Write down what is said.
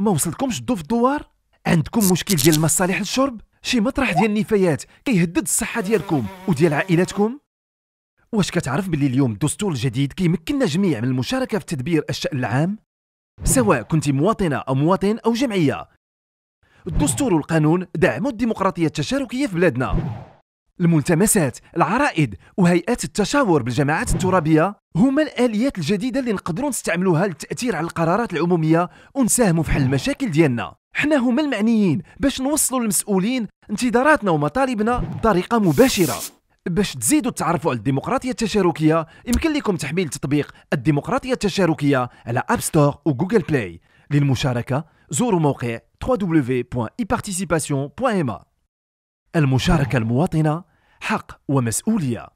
ما وصلكمش الضو في الدوار عندكم مشكل ديال مصالح الشرب شي مطرح ديال النفايات كيهدد الصحه ديالكم وديال عائلاتكم واش كتعرف باللي اليوم الدستور الجديد كيمكننا جميع من المشاركه في تدبير الشان العام سواء كنت مواطنه او مواطن او جمعيه الدستور والقانون دعموا الديمقراطيه التشاركيه في بلادنا الملتمسات العرائد وهيئات التشاور بالجماعات الترابيه هما الاليات الجديده اللي نقدروا نستعملوها للتاثير على القرارات العموميه ونساهموا في حل المشاكل ديالنا حنا هما المعنيين باش نوصلوا للمسؤولين انتظاراتنا ومطالبنا بطريقه مباشره باش تزيدوا تعرفوا على الديمقراطيه التشاركيه يمكن لكم تحميل تطبيق الديمقراطيه التشاركيه على اب ستور وجوجل بلاي للمشاركه زوروا موقع www.eparticipation.ma المشاركة المواطنة حق ومسؤولية